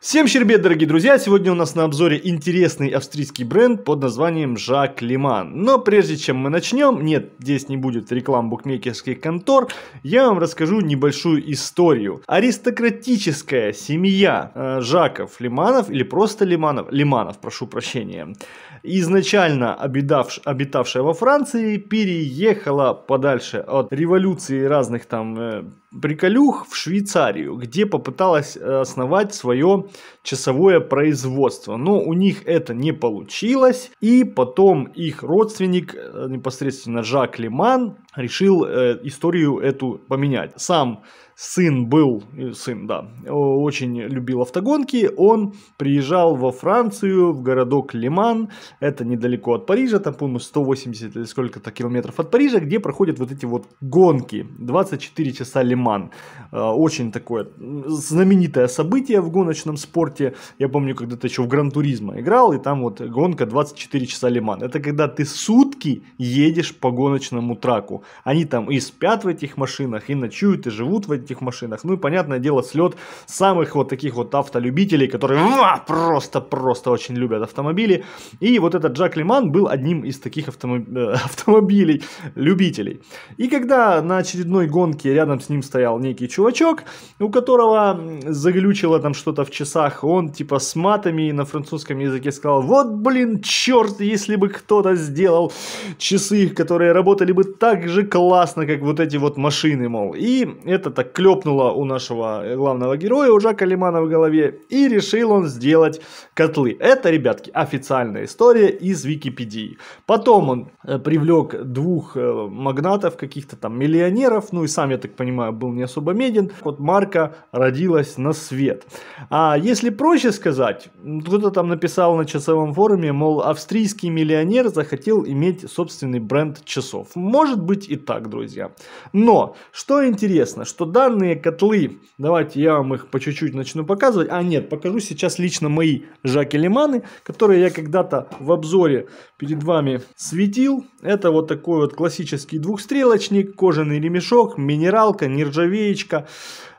Всем щербет, дорогие друзья! Сегодня у нас на обзоре интересный австрийский бренд под названием Жак Лиман. Но прежде чем мы начнем, нет, здесь не будет реклам букмекерских контор, я вам расскажу небольшую историю. Аристократическая семья э, Жаков Лиманов, или просто Лиманов, Лиманов, прошу прощения, изначально обитавш, обитавшая во Франции, переехала подальше от революции разных там э, приколюх в Швейцарию, где попыталась э, основать свое часовое производство. Но у них это не получилось, и потом их родственник, э, непосредственно Жак Лиман, решил э, историю эту поменять. Сам сын был, э, сын, да, очень любил автогонки, он приезжал во Францию, в городок Лиман, это недалеко от Парижа, там, по-моему, 180 или сколько-то километров от Парижа, где проходят вот эти вот гонки, 24 часа Лиман. Э, очень такое знаменитое событие в гоночном спорте. Я помню, когда-то еще в Гран-Туризмо играл, и там вот гонка 24 часа Лиман. Это когда ты сутки едешь по гоночному траку. Они там и спят в этих машинах, и ночуют, и живут в этих машинах. Ну и, понятное дело, слет самых вот таких вот автолюбителей, которые просто-просто ну, а, очень любят автомобили. И вот этот Джак Лиман был одним из таких э, автомобилей, любителей. И когда на очередной гонке рядом с ним стоял некий чувачок, у которого заглючило там что-то в часы, часах он типа с матами на французском языке сказал, вот блин, черт, если бы кто-то сделал часы, которые работали бы так же классно, как вот эти вот машины, мол. И это так клепнуло у нашего главного героя, уже Жака в голове, и решил он сделать котлы. Это, ребятки, официальная история из Википедии. Потом он э, привлек двух э, магнатов, каких-то там миллионеров, ну и сам, я так понимаю, был не особо меден. Вот Марка родилась на свет. А если проще сказать, кто-то там написал на часовом форуме, мол, австрийский миллионер захотел иметь собственный бренд часов. Может быть и так, друзья. Но, что интересно, что данные котлы, давайте я вам их по чуть-чуть начну показывать. А нет, покажу сейчас лично мои Жаки Лиманы, которые я когда-то в обзоре перед вами светил. Это вот такой вот классический двухстрелочник, кожаный ремешок, минералка, нержавеечка.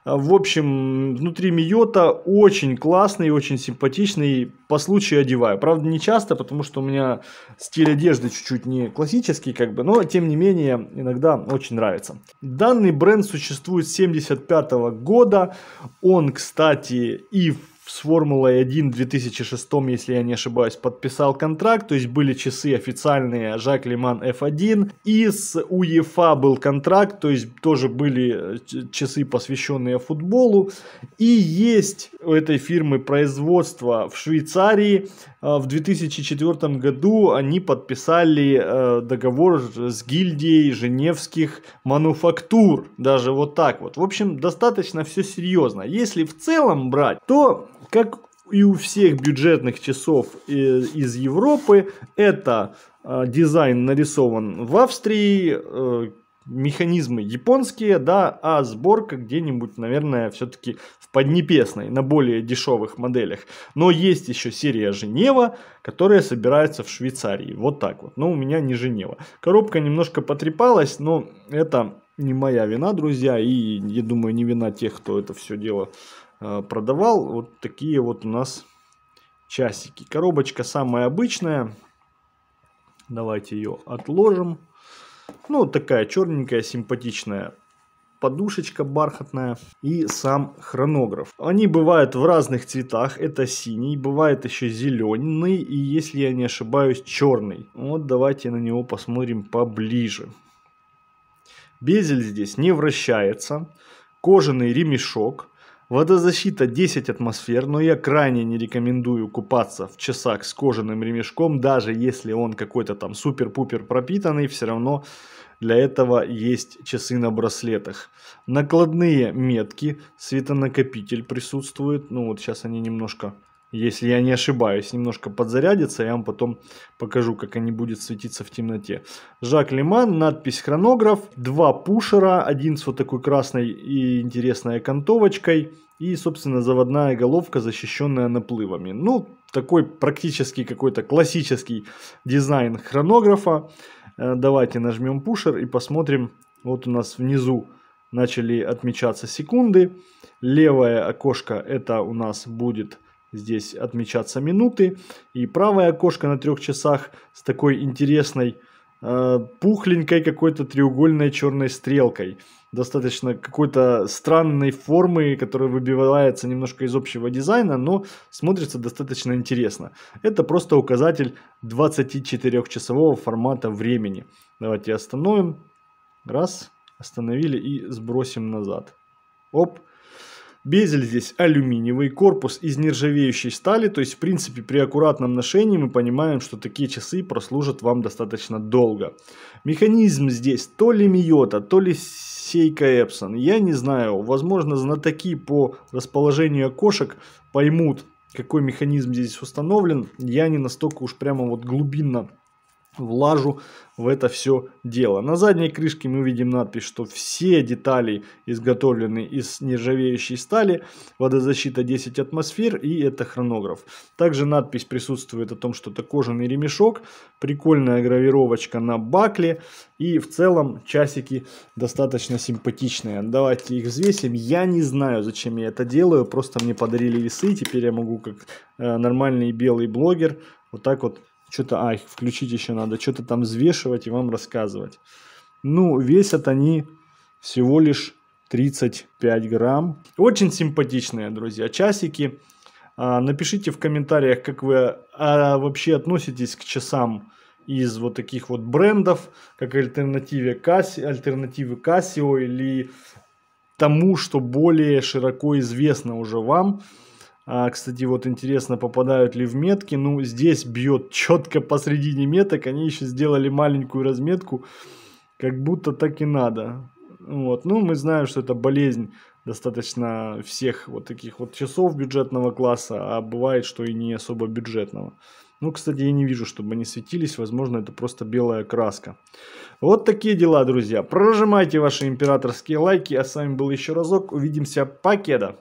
А, в общем, внутри Миота очень классный, очень симпатичный. По случаю одеваю. Правда, не часто, потому что у меня стиль одежды чуть-чуть не классический, как бы, но тем не менее, иногда очень нравится. Данный бренд существует с 75 года. Он, кстати, и в с Формулой 1 в 2006, если я не ошибаюсь, подписал контракт, то есть были часы официальные Жак Лиман F1, и с УЕФА был контракт, то есть тоже были э, часы, посвященные футболу, и есть у этой фирмы производство в Швейцарии, э, в 2004 году они подписали э, договор с гильдией Женевских мануфактур, даже вот так вот. В общем, достаточно все серьезно. Если в целом брать, то как и у всех бюджетных часов э, из Европы, это а, дизайн нарисован в Австрии, э, механизмы японские, да, а сборка где-нибудь, наверное, все-таки в Поднепесной, на более дешевых моделях. Но есть еще серия Женева, которая собирается в Швейцарии. Вот так вот. Но у меня не Женева. Коробка немножко потрепалась, но это не моя вина, друзья, и, я думаю, не вина тех, кто это все дело Э, продавал вот такие вот у нас часики. Коробочка самая обычная. Давайте ее отложим. Ну, такая черненькая, симпатичная подушечка бархатная и сам хронограф. Они бывают в разных цветах, это синий, бывает еще зеленый и, если я не ошибаюсь, черный. Вот давайте на него посмотрим поближе. Безель здесь не вращается, кожаный ремешок, Водозащита 10 атмосфер, но я крайне не рекомендую купаться в часах с кожаным ремешком, даже если он какой-то там супер-пупер пропитанный, все равно для этого есть часы на браслетах. Накладные метки, светонакопитель присутствует, ну вот сейчас они немножко если я не ошибаюсь, немножко подзарядится. Я вам потом покажу, как они будут светиться в темноте. Жак Лиман, надпись хронограф, два пушера, один с вот такой красной и интересной окантовочкой. И, собственно, заводная головка, защищенная наплывами. Ну, такой практически какой-то классический дизайн хронографа. Э, давайте нажмем пушер и посмотрим. Вот у нас внизу начали отмечаться секунды. Левое окошко это у нас будет здесь отмечаться минуты. И правое окошко на трех часах с такой интересной э, пухленькой какой-то треугольной черной стрелкой. Достаточно какой-то странной формы, которая выбивается немножко из общего дизайна, но смотрится достаточно интересно. Это просто указатель 24-часового формата времени. Давайте остановим. Раз, остановили и сбросим назад. Оп. Безель здесь алюминиевый, корпус из нержавеющей стали, то есть в принципе при аккуратном ношении мы понимаем, что такие часы прослужат вам достаточно долго. Механизм здесь то ли Миота, то ли Сейка Эпсон, я не знаю, возможно знатоки по расположению окошек поймут, какой механизм здесь установлен, я не настолько уж прямо вот глубинно влажу в это все дело. На задней крышке мы видим надпись, что все детали изготовлены из нержавеющей стали, водозащита 10 атмосфер и это хронограф. Также надпись присутствует о том, что это кожаный ремешок, прикольная гравировочка на бакле и в целом часики достаточно симпатичные. Давайте их взвесим. Я не знаю, зачем я это делаю, просто мне подарили весы, теперь я могу как э, нормальный белый блогер вот так вот что-то, а, их включить еще надо, что-то там взвешивать и вам рассказывать. Ну, весят они всего лишь 35 грамм. Очень симпатичные, друзья, часики. А, напишите в комментариях, как вы а, вообще относитесь к часам из вот таких вот брендов, как альтернативе Casio, альтернативы Casio или тому, что более широко известно уже вам. А, кстати, вот интересно, попадают ли в метки. Ну, здесь бьет четко посредине меток. Они еще сделали маленькую разметку, как будто так и надо. Вот. Ну, мы знаем, что это болезнь достаточно всех вот таких вот часов бюджетного класса, а бывает, что и не особо бюджетного. Ну, кстати, я не вижу, чтобы они светились. Возможно, это просто белая краска. Вот такие дела, друзья. Прожимайте ваши императорские лайки. А с вами был еще разок. Увидимся. Покеда!